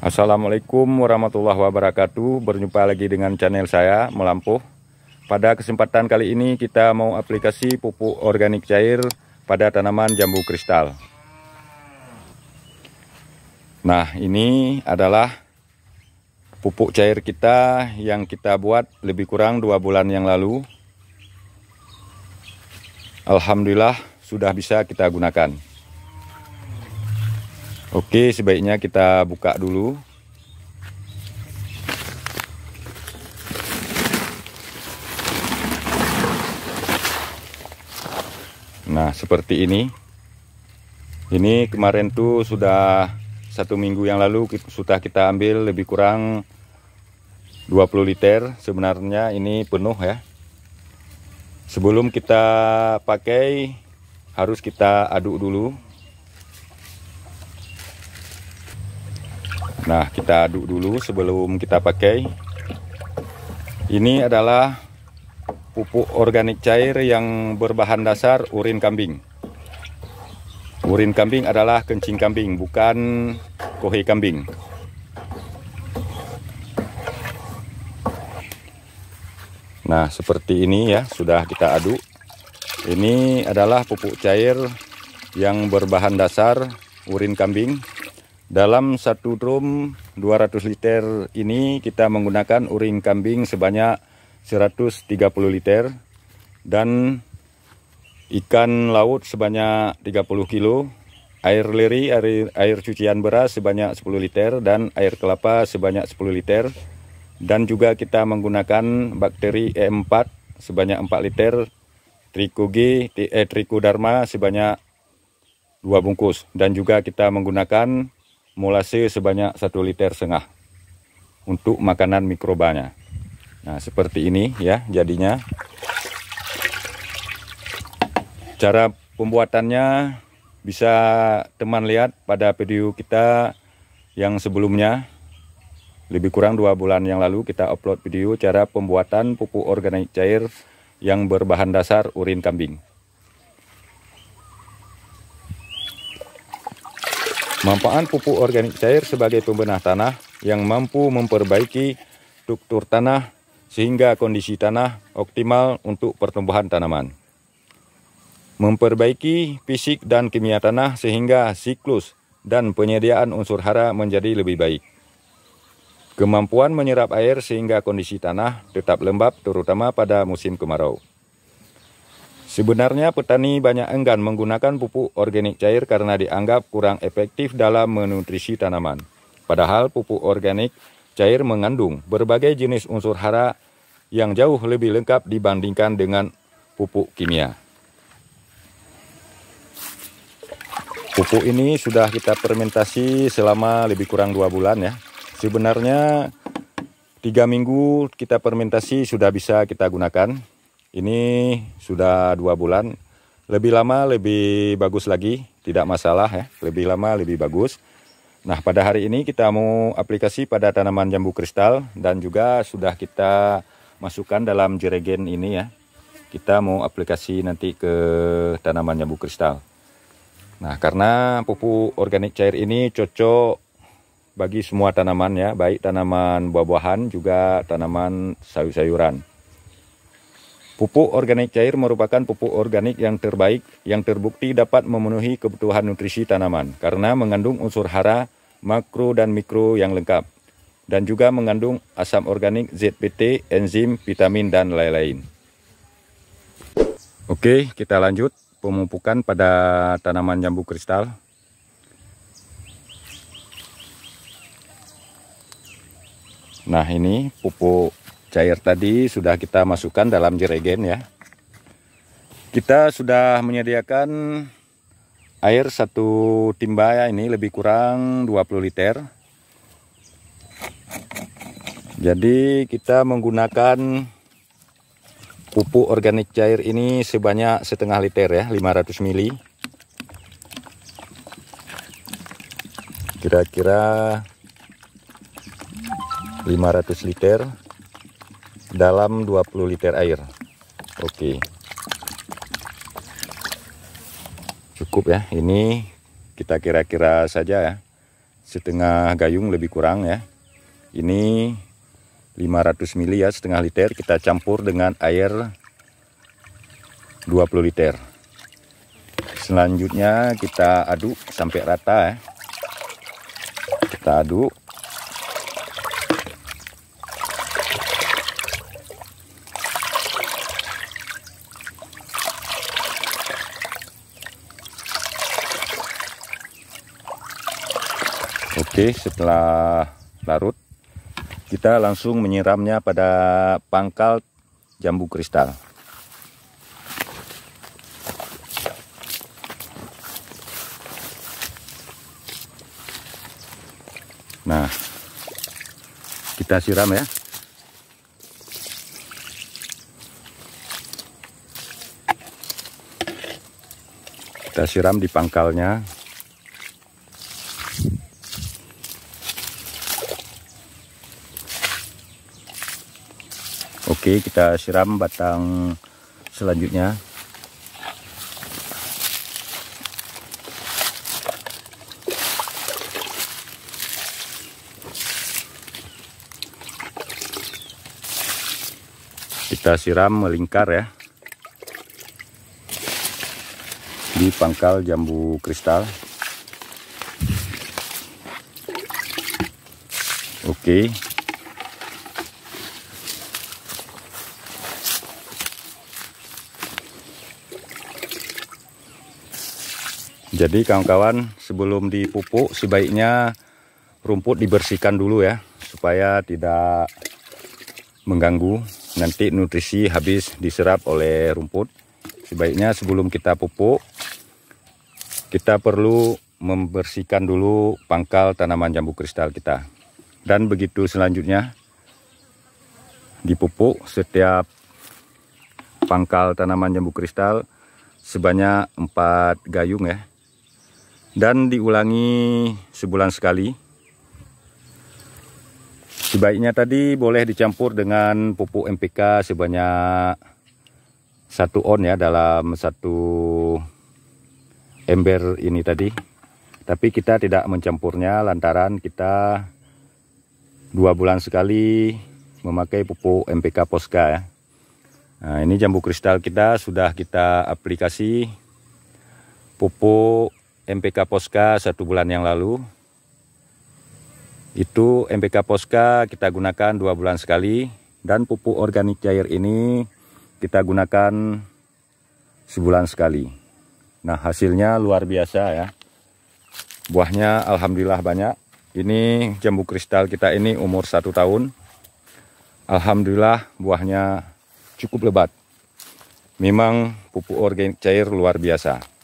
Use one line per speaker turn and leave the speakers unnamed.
Assalamualaikum warahmatullahi wabarakatuh Berjumpa lagi dengan channel saya Melampuh Pada kesempatan kali ini kita mau aplikasi pupuk organik cair pada tanaman jambu kristal Nah ini adalah pupuk cair kita yang kita buat lebih kurang dua bulan yang lalu Alhamdulillah sudah bisa kita gunakan Oke, sebaiknya kita buka dulu. Nah, seperti ini. Ini kemarin tuh sudah satu minggu yang lalu sudah kita ambil lebih kurang 20 liter. Sebenarnya ini penuh ya. Sebelum kita pakai harus kita aduk dulu Nah, kita aduk dulu sebelum kita pakai. Ini adalah pupuk organik cair yang berbahan dasar urin kambing. Urin kambing adalah kencing kambing, bukan kohe kambing. Nah, seperti ini ya, sudah kita aduk. Ini adalah pupuk cair yang berbahan dasar urin kambing dalam satu drum 200 liter ini kita menggunakan urin kambing sebanyak 130 liter dan ikan laut sebanyak 30 kilo, air leri, air, air cucian beras sebanyak 10 liter dan air kelapa sebanyak 10 liter dan juga kita menggunakan bakteri E4 sebanyak 4 liter, trikogi eh, sebanyak 2 bungkus dan juga kita menggunakan molase sebanyak 1 liter setengah untuk makanan mikrobanya. Nah, seperti ini ya jadinya. Cara pembuatannya bisa teman lihat pada video kita yang sebelumnya lebih kurang dua bulan yang lalu kita upload video cara pembuatan pupuk organik cair yang berbahan dasar urin kambing. Manfaat pupuk organik cair sebagai pembenah tanah yang mampu memperbaiki struktur tanah sehingga kondisi tanah optimal untuk pertumbuhan tanaman. Memperbaiki fisik dan kimia tanah sehingga siklus dan penyediaan unsur hara menjadi lebih baik. Kemampuan menyerap air sehingga kondisi tanah tetap lembab terutama pada musim kemarau. Sebenarnya petani banyak enggan menggunakan pupuk organik cair karena dianggap kurang efektif dalam menutrisi tanaman. Padahal pupuk organik cair mengandung berbagai jenis unsur hara yang jauh lebih lengkap dibandingkan dengan pupuk kimia. Pupuk ini sudah kita fermentasi selama lebih kurang dua bulan ya. Sebenarnya tiga minggu kita fermentasi sudah bisa kita gunakan ini sudah dua bulan. Lebih lama lebih bagus lagi, tidak masalah ya. Lebih lama lebih bagus. Nah pada hari ini kita mau aplikasi pada tanaman jambu kristal dan juga sudah kita masukkan dalam jeregen ini ya. Kita mau aplikasi nanti ke tanaman jambu kristal. Nah karena pupuk organik cair ini cocok bagi semua tanaman ya, baik tanaman buah-buahan juga tanaman sayur-sayuran. Pupuk organik cair merupakan pupuk organik yang terbaik yang terbukti dapat memenuhi kebutuhan nutrisi tanaman karena mengandung unsur hara, makro dan mikro yang lengkap dan juga mengandung asam organik ZPT, enzim, vitamin dan lain-lain. Oke, kita lanjut pemupukan pada tanaman jambu kristal. Nah, ini pupuk Cair tadi sudah kita masukkan dalam jeregen ya. Kita sudah menyediakan air satu timba ya ini lebih kurang 20 liter. Jadi kita menggunakan pupuk organik cair ini sebanyak setengah liter ya, 500 mili. Kira-kira 500 liter dalam 20 liter air oke cukup ya ini kita kira-kira saja ya setengah gayung lebih kurang ya ini 500 ml ya setengah liter kita campur dengan air 20 liter selanjutnya kita aduk sampai rata ya kita aduk Oke, setelah larut, kita langsung menyiramnya pada pangkal jambu kristal. Nah, kita siram ya. Kita siram di pangkalnya Oke, kita siram batang selanjutnya. Kita siram melingkar ya. Di pangkal jambu kristal. Oke. Jadi kawan-kawan sebelum dipupuk sebaiknya rumput dibersihkan dulu ya supaya tidak mengganggu nanti nutrisi habis diserap oleh rumput. Sebaiknya sebelum kita pupuk kita perlu membersihkan dulu pangkal tanaman jambu kristal kita. Dan begitu selanjutnya dipupuk setiap pangkal tanaman jambu kristal sebanyak 4 gayung ya dan diulangi sebulan sekali. Sebaiknya tadi boleh dicampur dengan pupuk MPK sebanyak satu on ya dalam satu ember ini tadi. Tapi kita tidak mencampurnya lantaran kita dua bulan sekali memakai pupuk MPK Poska ya. Nah ini jambu kristal kita sudah kita aplikasi pupuk MPK Poska satu bulan yang lalu. Itu MPK Poska kita gunakan dua bulan sekali dan pupuk organik cair ini kita gunakan sebulan sekali. Nah hasilnya luar biasa ya. Buahnya alhamdulillah banyak. Ini jambu kristal kita ini umur satu tahun. Alhamdulillah buahnya cukup lebat. Memang pupuk organik cair luar biasa.